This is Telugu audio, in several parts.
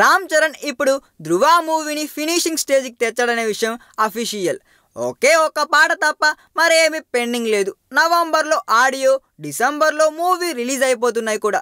రామ్ చరణ్ ఇప్పుడు ధృవ మూవీని ఫినిషింగ్ స్టేజ్కి తెచ్చాడనే విషయం అఫీషియల్ ఒకే ఒక పాట తప్ప మరేమి పెండింగ్ లేదు నవంబర్లో ఆడియో డిసెంబర్లో మూవీ రిలీజ్ అయిపోతున్నాయి కూడా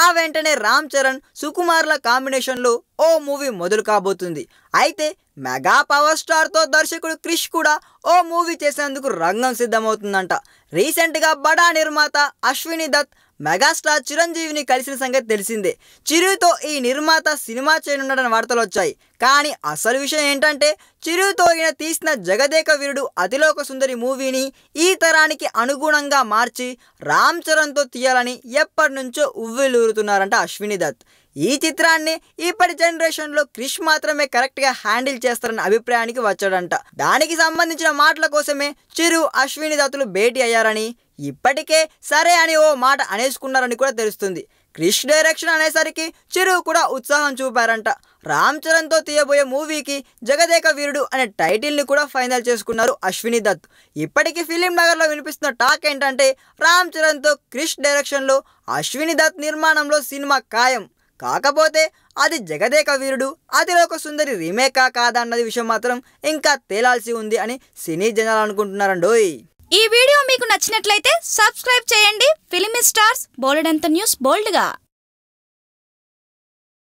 ఆ వెంటనే రామ్ చరణ్ సుకుమార్ల కాంబినేషన్లో ఓ మూవీ మొదలు కాబోతుంది అయితే మెగా పవర్ స్టార్తో దర్శకుడు క్రిష్ కూడా ఓ మూవీ చేసేందుకు రంగం సిద్ధమవుతుందంట రీసెంట్గా బడా నిర్మాత అశ్విని దత్ మెగాస్టార్ చిరంజీవిని కలిసిన సంగతి తెలిసిందే చిరుతో ఈ నిర్మాత సినిమా చేయనున్నాడని వార్తలు వచ్చాయి కానీ అసలు విషయం ఏంటంటే చిరుతో ఈయన తీసిన జగదేక వీరుడు అతిలోక సుందరి మూవీని ఈ తరానికి అనుగుణంగా మార్చి రామ్ చరణ్తో తీయాలని ఎప్పటి నుంచో ఉవ్విలూరుతున్నారంట అశ్విని దత్ ఈ చిత్రాన్ని ఇప్పటి జనరేషన్లో క్రిష్ మాత్రమే కరెక్ట్గా హ్యాండిల్ చేస్తారన్న అభిప్రాయానికి వచ్చాడంట దానికి సంబంధించిన మాటల కోసమే చిరు అశ్విని దత్తులు భేటీ అయ్యారని ఇప్పటికే సరే అని ఓ మాట అనేసుకున్నారని కూడా తెలుస్తుంది క్రిష్ డైరెక్షన్ అనేసరికి చిరు కూడా ఉత్సాహం చూపారంట రామ్ చరణ్తో తీయబోయే మూవీకి జగదేక వీరుడు అనే టైటిల్ని కూడా ఫైనల్ చేసుకున్నారు అశ్విని దత్ ఇప్పటికీ ఫిలిం నగర్లో వినిపిస్తున్న టాక్ ఏంటంటే రామ్ చరణ్తో క్రిష్ డైరెక్షన్లో అశ్విని దత్ నిర్మాణంలో సినిమా ఖాయం కాకపోతే అది జగదేక వీరుడు ఒక సుందరి రీమేకా కాదన్నది విషయం మాత్రం ఇంకా తేలాల్సి ఉంది అని సినీ జనాలు అనుకుంటున్నారండోయ్ ఈ వీడియో మీకు నచ్చినట్లయితే సబ్స్క్రైబ్ చేయండి ఫిలిం స్టార్స్ బోల్డ్ అంత న్యూస్ బోల్డ్గా